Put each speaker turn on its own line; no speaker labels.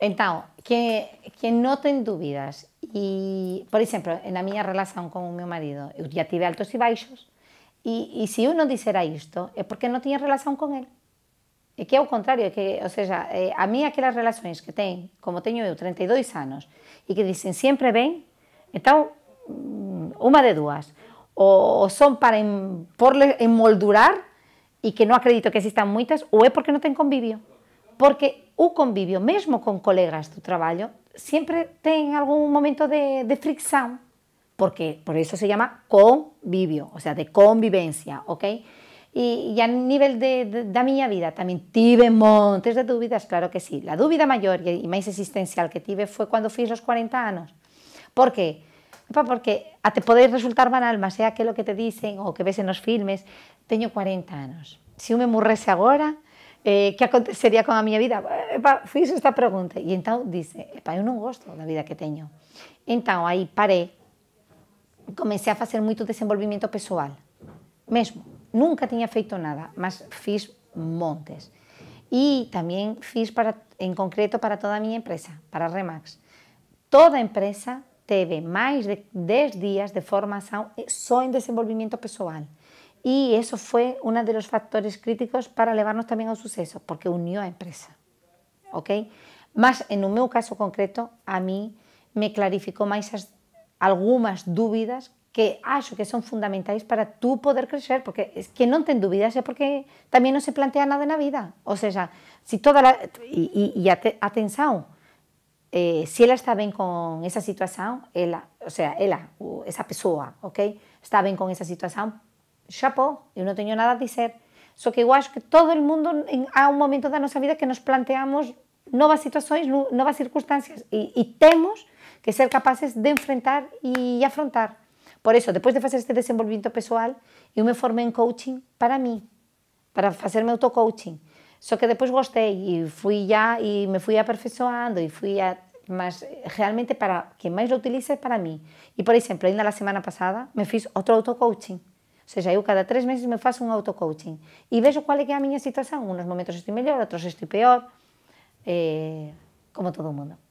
Entonces, que, que no ten dudas e, por exemplo, na miña relación con mi marido, eu já tive altos y baixos, y si uno eu esto es porque no tenía relación con él, es que al contrario, O que, eh, a mí las relaciones que tengo, como tengo yo 32 años, y que dicen siempre ven entonces, mm, una de dudas O son para em, porle, emoldurar y que no acredito que existan muchas, o es porque no ten convivio. Porque o convivio mismo con colegas tu trabajo... ...siempre ten algún momento de, fricción, porque por eso se llama convivio, o sea, de convivencia, ok? Y a nivel de, de, da vida también... tive montes de dudas, claro que sí. ...la duda mayor y e más existencial que tive fue cuando fui los 40 años... Por qué?... porque te podéis resultar banal, sea que lo que te dicen o que ves en los filmes, ...tengo 40 años... ...si eu me morrese agora, eh, ¿Qué que acontecería con a vida? Epa, eh, fiz esta pregunta y entonces dice, yo eu non gosto la vida que teño. Entón ahí paré comencé a facer mucho desenvolvimento pessoal, mesmo. Nunca tenía feito nada, mas fiz montes. y e también fiz para, en concreto para toda mi empresa, para Remax. Toda empresa teve más de 10 días de formación eh, só en desenvolvimento pessoal y eso fue uno de los factores críticos para elevarnos también al suceso, porque unió a empresa. ¿ok? Más en un caso concreto, a mí me clarificó más algunas dudas que acho que son fundamentales para tú poder crecer, porque es que no ten dudas es porque también no se plantea nada en la vida. O sea, si toda la, Y y, eh, si ella está bien con esa situación, o sea, ela, esa persona, ok, está bien con esa situación, chapó, yo no tenía nada que decir. Só que igual es que todo el mundo en, un momento de nuestra vida que nos planteamos nuevas situaciones, nuevas circunstancias y tenemos que ser capaces de enfrentar y afrontar. Por eso, después de hacer este desenvolvimiento personal, yo me formé en coaching para mí, para hacerme auto-coaching. Só que después gusté y fui ya y me fui aperfeiçoando y fui a realmente para quien más lo utilice para mí. Y, por ejemplo, en la semana pasada me fiz otro auto-coaching seja, eu cada três meses me faço um auto-coaching e vejo qual é que é a minha situação uns momentos estou melhor outros estou pior eh, como todo mundo.